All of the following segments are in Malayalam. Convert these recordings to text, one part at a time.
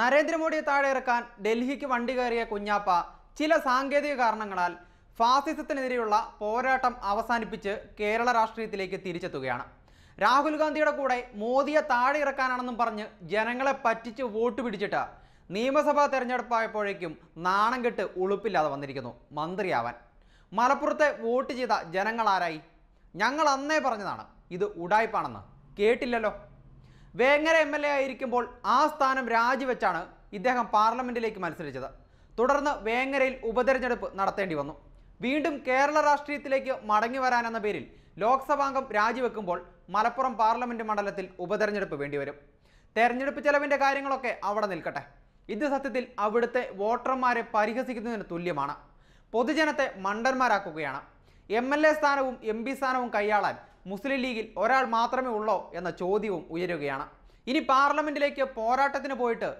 നരേന്ദ്രമോദിയെ താഴെ ഇറക്കാൻ ഡൽഹിക്ക് വണ്ടി കയറിയ കുഞ്ഞാപ്പ ചില സാങ്കേതിക കാരണങ്ങളാൽ ഫാസിസത്തിനെതിരെയുള്ള പോരാട്ടം അവസാനിപ്പിച്ച് കേരള രാഷ്ട്രീയത്തിലേക്ക് തിരിച്ചെത്തുകയാണ് രാഹുൽ ഗാന്ധിയുടെ കൂടെ മോദിയെ താഴെ ഇറക്കാനാണെന്നും പറഞ്ഞ് ജനങ്ങളെ പറ്റിച്ച് വോട്ട് പിടിച്ചിട്ട് നിയമസഭാ തെരഞ്ഞെടുപ്പായപ്പോഴേക്കും നാണം കെട്ട് ഉളുപ്പില്ലാതെ വന്നിരിക്കുന്നു മന്ത്രിയാവാൻ മലപ്പുറത്തെ വോട്ട് ചെയ്ത ജനങ്ങളാരായി ഞങ്ങൾ അന്നേ പറഞ്ഞതാണ് ഇത് ഉടായ്പാണെന്ന് കേട്ടില്ലല്ലോ വേങ്ങര എം എൽ എ ആയിരിക്കുമ്പോൾ ആ സ്ഥാനം രാജിവെച്ചാണ് ഇദ്ദേഹം പാർലമെന്റിലേക്ക് മത്സരിച്ചത് തുടർന്ന് വേങ്ങരയിൽ ഉപതെരഞ്ഞെടുപ്പ് നടത്തേണ്ടി വന്നു വീണ്ടും കേരള രാഷ്ട്രീയത്തിലേക്ക് മടങ്ങി വരാനെന്ന പേരിൽ ലോക്സഭാംഗം രാജിവെക്കുമ്പോൾ മലപ്പുറം പാർലമെന്റ് മണ്ഡലത്തിൽ ഉപതെരഞ്ഞെടുപ്പ് വേണ്ടിവരും തെരഞ്ഞെടുപ്പ് ചെലവിൻ്റെ കാര്യങ്ങളൊക്കെ അവിടെ നിൽക്കട്ടെ ഇത് സത്യത്തിൽ അവിടുത്തെ വോട്ടർമാരെ പരിഹസിക്കുന്നതിന് തുല്യമാണ് പൊതുജനത്തെ മണ്ടന്മാരാക്കുകയാണ് എം എൽ എ സ്ഥാനവും എം പി സ്ഥാനവും കൈയാളാൻ മുസ്ലിം ലീഗിൽ ഒരാൾ മാത്രമേ ഉള്ളോ എന്ന ചോദ്യവും ഉയരുകയാണ് ഇനി പാർലമെന്റിലേക്ക് പോരാട്ടത്തിന് പോയിട്ട്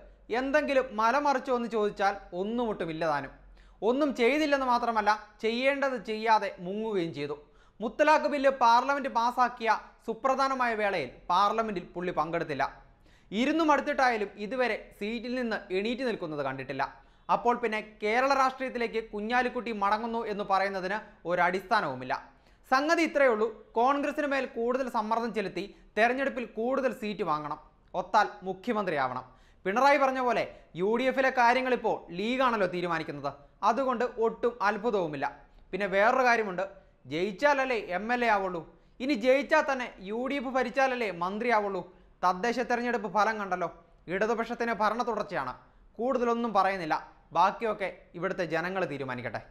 എന്തെങ്കിലും മലമറിച്ചോ എന്ന് ചോദിച്ചാൽ ഒന്നുമൊട്ടുമില്ല താനും ഒന്നും ചെയ്തില്ലെന്ന് മാത്രമല്ല ചെയ്യേണ്ടത് ചെയ്യാതെ മുങ്ങുകയും ചെയ്തു മുത്തലാഖ് ബില്ല് പാർലമെന്റ് പാസാക്കിയ സുപ്രധാനമായ വേളയിൽ പാർലമെന്റിൽ പുള്ളി പങ്കെടുത്തില്ല ഇരുന്നു മടുത്തിട്ടായാലും ഇതുവരെ സീറ്റിൽ നിന്ന് എണീറ്റ് നിൽക്കുന്നത് കണ്ടിട്ടില്ല അപ്പോൾ പിന്നെ കേരള രാഷ്ട്രീയത്തിലേക്ക് കുഞ്ഞാലിക്കുട്ടി മടങ്ങുന്നു എന്ന് പറയുന്നതിന് ഒരടിസ്ഥാനവുമില്ല സംഗതി ഇത്രയേ ഉള്ളൂ കോൺഗ്രസിന് മേൽ കൂടുതൽ സമ്മർദ്ദം ചെലുത്തി തെരഞ്ഞെടുപ്പിൽ കൂടുതൽ സീറ്റ് വാങ്ങണം ഒത്താൽ മുഖ്യമന്ത്രിയാവണം പിണറായി പറഞ്ഞ പോലെ യു ഡി എഫിലെ ഇപ്പോൾ ലീഗാണല്ലോ തീരുമാനിക്കുന്നത് അതുകൊണ്ട് ഒട്ടും അത്ഭുതവുമില്ല പിന്നെ വേറൊരു കാര്യമുണ്ട് ജയിച്ചാലല്ലേ എം എൽ എ ആവുള്ളൂ ഇനി ജയിച്ചാൽ തന്നെ യു ഡി എഫ് ഭരിച്ചാലല്ലേ മന്ത്രിയാവുള്ളൂ തദ്ദേശ തെരഞ്ഞെടുപ്പ് ഫലം കണ്ടല്ലോ ഇടതുപക്ഷത്തിന് ഭരണ തുടർച്ചയാണ് കൂടുതലൊന്നും പറയുന്നില്ല ബാക്കിയൊക്കെ ഇവിടുത്തെ ജനങ്ങൾ തീരുമാനിക്കട്ടെ